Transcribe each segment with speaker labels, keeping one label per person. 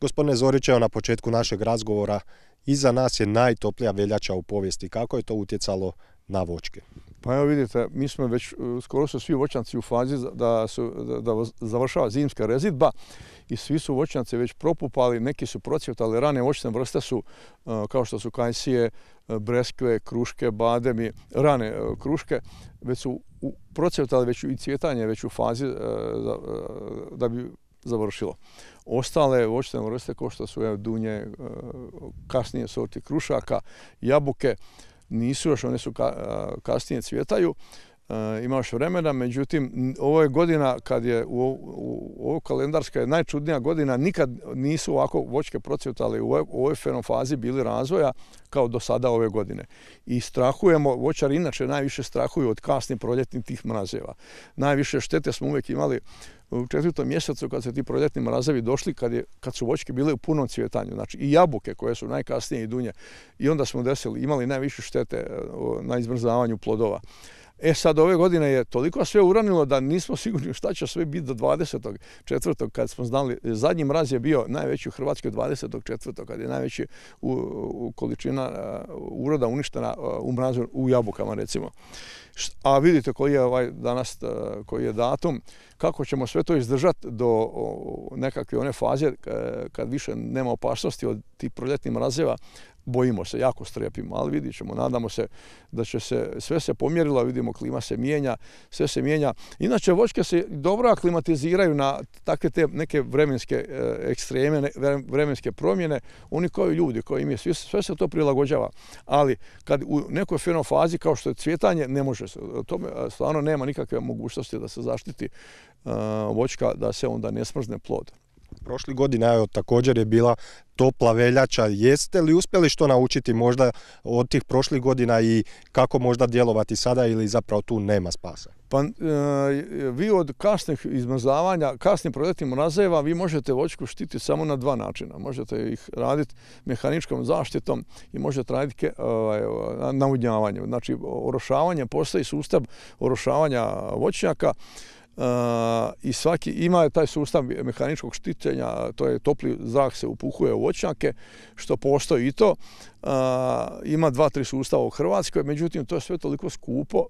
Speaker 1: Gospodine Zoriće, na početku našeg razgovora iza nas je najtoplija veljača u povijesti. Kako je to utjecalo na vočke?
Speaker 2: Pa evo vidite, mi smo već, e, skoro su svi voćnjaci u fazi da, završava zimska rezidba i svi su voćnjaci već propupali, neki su procvjetali, rane voćne vrste su e, kao što su kajsije, e, breskve, kruške, bademi, rane kruške, već su procvjetali već i cvjetanje, već u fazi da bi završilo. Ostale voćne vrste kao što su dunje, e, kasnije sorti krušaka, jabuke, nisu još, one su e, kasnije cvjetaju. E, imaš vremena, međutim, ovo je godina kad je, u, ovo kalendarska je najčudnija godina, nikad nisu ovako voćke procvjetali u ovoj fenofazi bili razvoja kao do sada ove godine. I strahujemo, voćari inače najviše strahuju od kasnih proljetnih tih mrazeva. Najviše štete smo uvijek imali u četvrtom mjesecu kad su ti proljetni mrazevi došli, kad, kad su voćke bile u punom cvjetanju, znači i jabuke koje su najkasnije i dunje, i onda smo desili, imali najviše štete e, na izmrzavanju plodova. E sad ove godine je toliko sve uranilo da nismo sigurni šta će sve biti do 24. kad smo znali, zadnji mraz je bio najveći u Hrvatskoj 24. kad je najveći količina e, uroda uništena e, u mrazu u jabukama recimo a vidite koji je ovaj danas eh, koji je datum, kako ćemo sve to izdržati do nekakve one faze eh, kad više nema opasnosti od tih proljetnih mrazeva, bojimo se, jako strepimo, ali vidit ćemo, nadamo se da će se, sve se pomjerilo, vidimo klima se mijenja, sve se mijenja. Inače, voćke se dobro aklimatiziraju na takve te neke vremenske eh, ekstreme, vremenske promjene, oni koji ljudi, koji im je, sve, se to prilagođava, ali kad u nekoj fenofazi kao što je cvjetanje, ne može tome stvarno nema nikakve mogućnosti da se zaštiti voćka da se onda ne smrzne plod. Prošli godina evo,
Speaker 1: također je bila topla veljača. Jeste li uspjeli što naučiti možda od tih prošlih godina i kako možda djelovati sada ili zapravo tu nema spasa?
Speaker 2: Pa e, vi od kasnih izmrzavanja, kasnim proljetnim mrazeva, vi možete vočku štiti samo na dva načina. Možete ih raditi mehaničkom zaštitom i možete raditi ovaj, navudnjavanjem. Znači, orošavanje, postoji sustav orošavanja voćnjaka i svaki ima taj sustav mehaničkog štićenja, to je topli zrak se upuhuje u očnjake, što postoji i to. Ima dva, tri sustava u Hrvatskoj, međutim to je sve toliko skupo.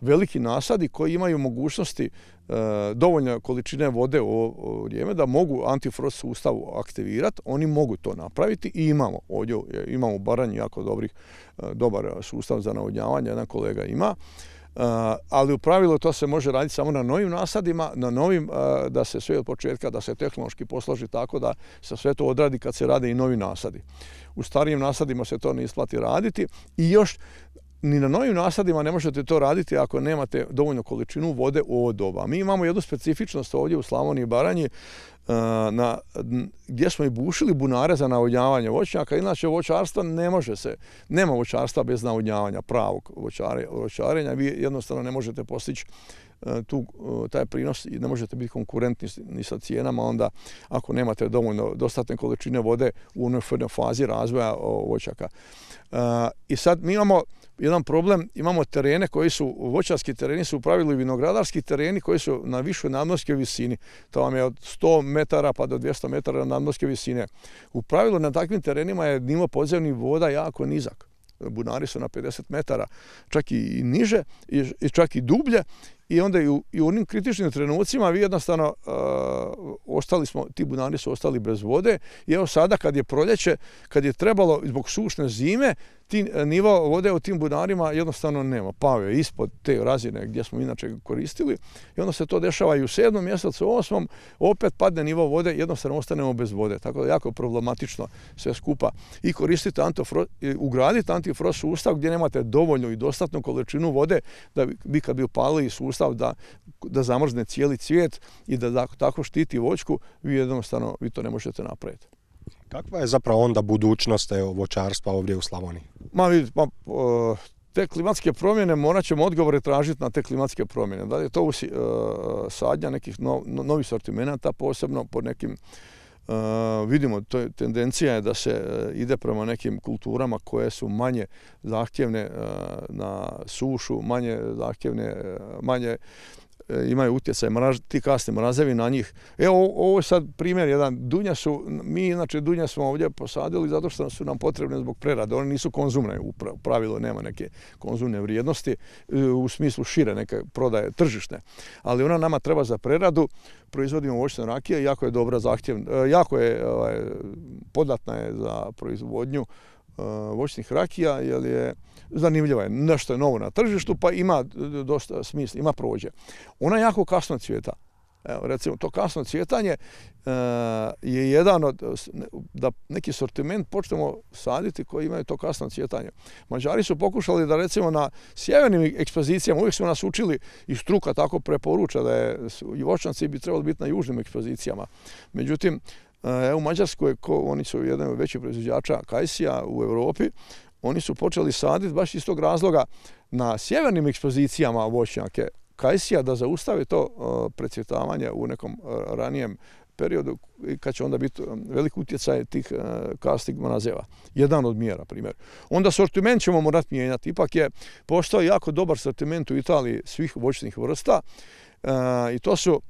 Speaker 2: Veliki nasadi koji imaju mogućnosti e, dovoljne količine vode u ovo vrijeme da mogu antifrost sustavu aktivirati, oni mogu to napraviti i imamo ovdje, e, imamo u Baranji jako e, dobar sustav za navodnjavanje, jedan kolega ima ali u pravilu to se može raditi samo na novim nasadima, na novim da se sve od početka, da se tehnološki posloži tako da se sve to odradi kad se rade i novi nasadi. U starijim nasadima se to ne isplati raditi i još ni na novim nasadima ne možete to raditi ako nemate dovoljnu količinu vode u ovo doba. Mi imamo jednu specifičnost ovdje u Slavoniji i Baranji E, na, gdje smo i bušili bunare za navodnjavanje voćnjaka. Inače, voćarstva ne može se, nema voćarstva bez navodnjavanja pravog voćarenja. Vi jednostavno ne možete postići e, e, taj prinos i ne možete biti konkurentni ni sa cijenama, onda ako nemate dovoljno dostatne količine vode u onoj fazi razvoja voćaka. I sad mi imamo jedan problem, imamo terene koji su, voćarski tereni su u pravilu vinogradarski tereni koji su na višoj nadmorskoj visini. To vam je od 100 metara pa do 200 metara nadmorske visine. U pravilu na takvim terenima je nivo podzemnih voda jako nizak bunari su na 50 metara, čak i niže, i čak i dublje i onda i u, onim kritičnim trenucima vi jednostavno ostali smo, ti bunari su ostali bez vode i evo sada kad je proljeće, kad je trebalo zbog sušne zime, ti e, nivo vode u tim bunarima jednostavno nema. Pao je ispod te razine gdje smo inače koristili i onda se to dešava i u sedmom mjesecu, osmom, opet padne nivo vode, jednostavno ostanemo bez vode. Tako da je jako problematično sve skupa. I koristite, ugradite ugraditi antifrost sustav gdje nemate dovoljnu i dostatnu količinu vode da bi kad bi upali sustav da, da zamrzne cijeli cvijet i da tako štiti voćku, vi jednostavno vi to ne možete napraviti.
Speaker 1: Kakva je zapravo onda budućnost evo, voćarstva ovdje u Slavoniji?
Speaker 2: Ma vidite, pa, te klimatske promjene morat ćemo odgovore tražiti na te klimatske promjene. Da li je to uh, sadnja nekih novih sortimenata, posebno po nekim E, vidimo, to je, tendencija je da se e, ide prema nekim kulturama koje su manje zahtjevne e, na sušu, manje zahtjevne, manje E, imaju utjecaj ti kasni mrazevi na njih. Evo, ovo je sad primjer jedan. Dunja su, mi znači dunja smo ovdje posadili zato što su nam potrebne zbog prerade. Oni nisu konzumne, u pravilu nema neke konzumne vrijednosti e, u smislu šire neke prodaje tržišne. Ali ona nama treba za preradu. Proizvodimo voćne rakije, jako je dobra zahtjevna, e, jako je ovaj, podatna je za proizvodnju E, voćnih rakija, jer je zanimljiva je, nešto je novo na tržištu, pa ima e, dosta smisla, ima prođe. Ona jako kasno cvjeta. Evo, recimo, to kasno cvjetanje e, je jedan od, da neki sortiment počnemo saditi koji imaju to kasno cvjetanje. Mađari su pokušali da recimo na sjevernim ekspozicijama, uvijek su nas učili i struka tako preporuča da je, i bi trebali biti na južnim ekspozicijama. Međutim, Eh, evo u Mađarskoj, oni su jedan od većih proizvođača kajsija u Europi, oni su počeli saditi baš iz tog razloga na sjevernim ekspozicijama voćnjake kajsija da zaustave to eh, predsvjetavanje u nekom eh, ranijem periodu kad će onda biti velik utjecaj tih kasnih manazeva. Jedan od mjera, primjer. Onda sortiment ćemo morati mijenjati. Ipak je postao jako dobar sortiment u Italiji svih voćnih vrsta i to su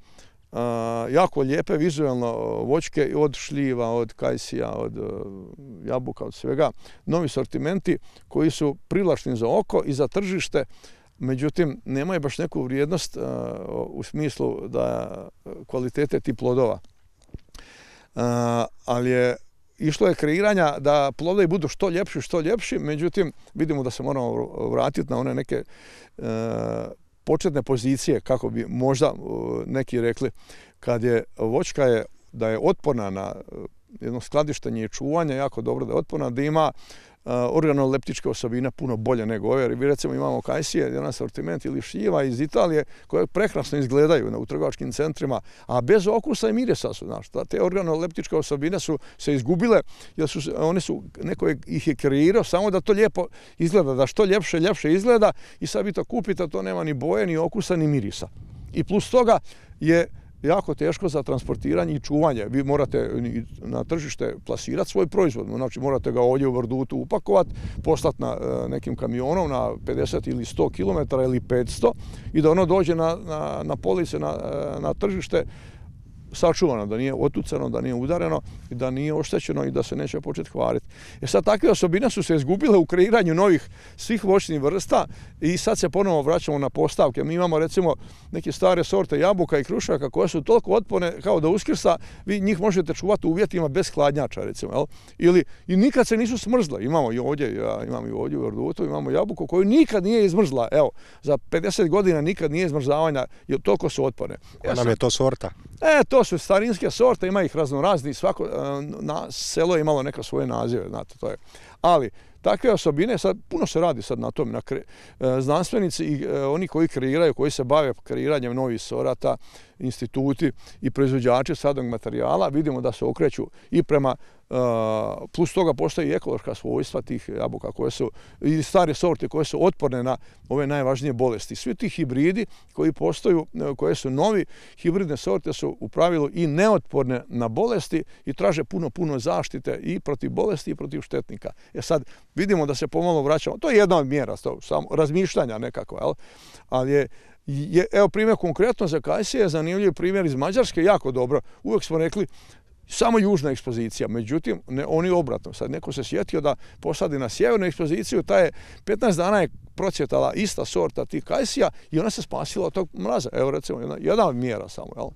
Speaker 2: jako lijepe vizualno voćke od šljiva, od kajsija, od e, jabuka, od svega. Novi sortimenti koji su prilašni za oko i za tržište, međutim nemaju baš neku vrijednost e, u smislu da e, kvalitete ti plodova. Ali je išlo je kreiranja da plodovi budu što ljepši, što ljepši, međutim vidimo da se moramo vratiti na one neke početne pozicije, kako bi možda neki rekli, kad je vočka je da je otporna na jedno skladištenje i čuvanje jako dobro da je otporna, da ima e, organoleptičke osobine puno bolje nego ove. Mi recimo imamo kajsije, jedan asortiment ili šiva iz Italije koje prekrasno izgledaju u trgovačkim centrima, a bez okusa i mirisa su. te organoleptičke osobine su se izgubile jer su, oni su, neko ih je kreirao samo da to lijepo izgleda, da što ljepše, ljepše izgleda i sad vi to kupite, to nema ni boje, ni okusa, ni mirisa. I plus toga je jako teško za transportiranje i čuvanje. Vi morate na tržište plasirati svoj proizvod, znači morate ga ovdje u Vrdutu upakovati, poslati na e, nekim kamionom na 50 ili 100 km ili 500 i da ono dođe na, police, na e, tržište sačuvano, da nije otucano, da nije udareno, da nije oštećeno i da se neće početi hvariti. E sad takve osobine su se izgubile u kreiranju novih svih voćnih vrsta i sad se ponovo vraćamo na postavke. Mi imamo recimo neke stare sorte jabuka i krušaka koje su toliko otpone kao da uskrsa, vi njih možete čuvati u uvjetima bez hladnjača recimo. Jel? Ili, I nikad se nisu smrzle. Imamo i ovdje, ja imam i ovdje u Ordutu, imamo jabuku koju nikad nije izmrzla. Evo, za 50 godina nikad nije izmrzavanja, jer toliko su otpone. Koja e nam je to sorta? E, to su starinske sorte, ima ih razni svako e, na, selo je imalo neka svoje nazive, znate, to je. Ali, takve osobine, sad puno se radi sad na tom, na e, znanstvenici i e, oni koji kreiraju, koji se bave kreiranjem novih sorata, instituti i proizvođači sadnog materijala, vidimo da se okreću i prema plus toga postoji i ekološka svojstva tih jabuka koje su i stare sorte koje su otporne na ove najvažnije bolesti. Svi ti hibridi koji postoju, koje su novi, hibridne sorte su u pravilu i neotporne na bolesti i traže puno, puno zaštite i protiv bolesti i protiv štetnika. E sad, vidimo da se pomalo vraćamo, to je jedna od mjera, samo razmišljanja nekako, ali je evo primjer konkretno za Kajsije, zanimljiv primjer iz Mađarske, jako dobro. Uvijek smo rekli, samo južna ekspozicija, međutim, ne, oni obratno. Sad neko se sjetio da posadi na sjevernu ekspoziciju, ta je 15 dana je procvjetala ista sorta tih kajsija i ona se spasila od tog mraza. Evo recimo, jedna, mjera samo. Jel?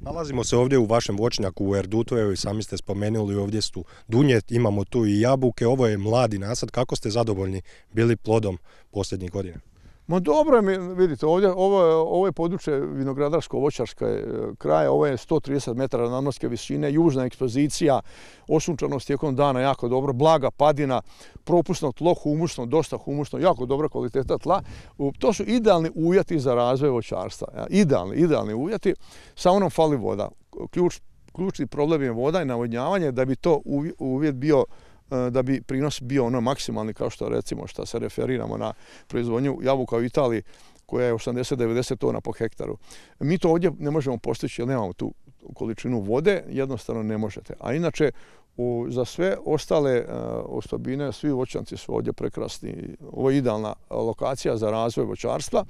Speaker 1: Nalazimo se ovdje u vašem voćnjaku u Erdutu, evo i sami ste spomenuli, ovdje su dunje, imamo tu i jabuke, ovo je mladi nasad, kako ste zadovoljni bili plodom posljednjih godina?
Speaker 2: Ma dobro vidite, ovdje, ovo, je područje vinogradarsko-voćarske e, kraja, ovo je 130 metara nadmorske visine, južna ekspozicija, osunčanost tijekom dana jako dobro, blaga padina, propusno tlo, humusno, dosta humusno, jako dobra kvaliteta tla. To su idealni uvjeti za razvoj voćarstva, idealni, idealni uvjeti, samo nam fali voda. ključni problem je voda i navodnjavanje, da bi to uvjet bio E, da bi prinos bio ono maksimalni kao što recimo što se referiramo na proizvodnju jabuka u Italiji koja je 80-90 tona po hektaru. Mi to ovdje ne možemo postići jer nemamo tu količinu vode, jednostavno ne možete. A inače, za sve ostale e, osobine, svi voćanci su ovdje prekrasni. Ovo je idealna lokacija za razvoj voćarstva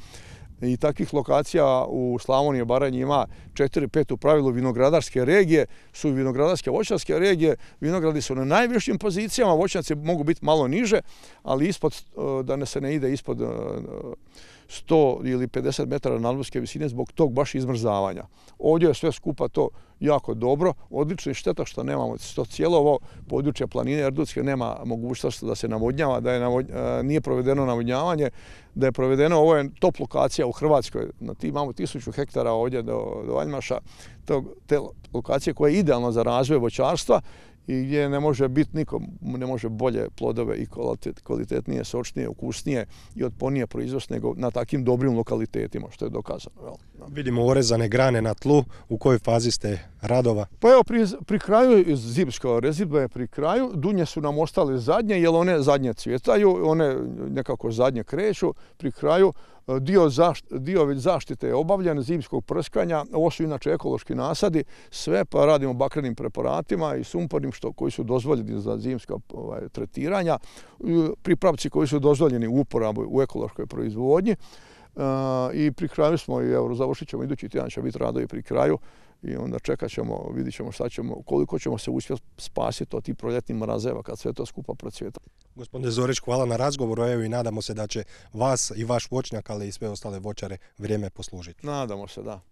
Speaker 2: i takvih lokacija u Slavoniji i Baranji ima 4-5 u pravilu vinogradarske regije, su vinogradarske voćarske regije, vinogradi su na najvišim pozicijama, voćnjaci mogu biti malo niže, ali ispod, eh, da ne se ne ide ispod eh, 100 ili 50 metara nadmorske visine zbog tog baš izmrzavanja. Ovdje je sve skupa to jako dobro, odlično je šteta što nemamo to cijelo ovo područje planine Erdutske nema mogućnost da se navodnjava, da je e, nije provedeno navodnjavanje, da je provedeno, ovo je top lokacija u Hrvatskoj, na ti imamo tisuću hektara ovdje do, do te lokacije koja je idealna za razvoj voćarstva i gdje ne može biti nikom, ne može bolje plodove i kvalitetnije, sočnije, ukusnije i otpornije proizvost nego na takvim dobrim lokalitetima, što je dokazano.
Speaker 1: Vidimo orezane grane na tlu, u kojoj fazi ste radova?
Speaker 2: Pa evo, pri, kraju, zimska rezidba je pri kraju, dunje su nam ostale zadnje, jer one zadnje cvjetaju, one nekako zadnje kreću, pri kraju E, dio, zaštite je obavljen, zimskog prskanja, ovo su inače ekološki nasadi, sve pa radimo bakrenim preparatima i sumpornim koji su dozvoljeni za zimska ovaj, tretiranja, pripravci koji su dozvoljeni u uporabu u ekološkoj proizvodnji. E, i pri kraju smo i evo završit ćemo idući tjedan će biti radovi pri kraju i onda čekat ćemo, vidit ćemo šta ćemo, koliko ćemo se uspjeti spasiti od tih proljetnih mrazeva kad sve to skupa procvjeta. Gospodine Zorić,
Speaker 1: hvala na razgovoru evo i nadamo se da će vas i vaš voćnjak, ali i sve ostale voćare vrijeme poslužiti.
Speaker 2: Nadamo se, da.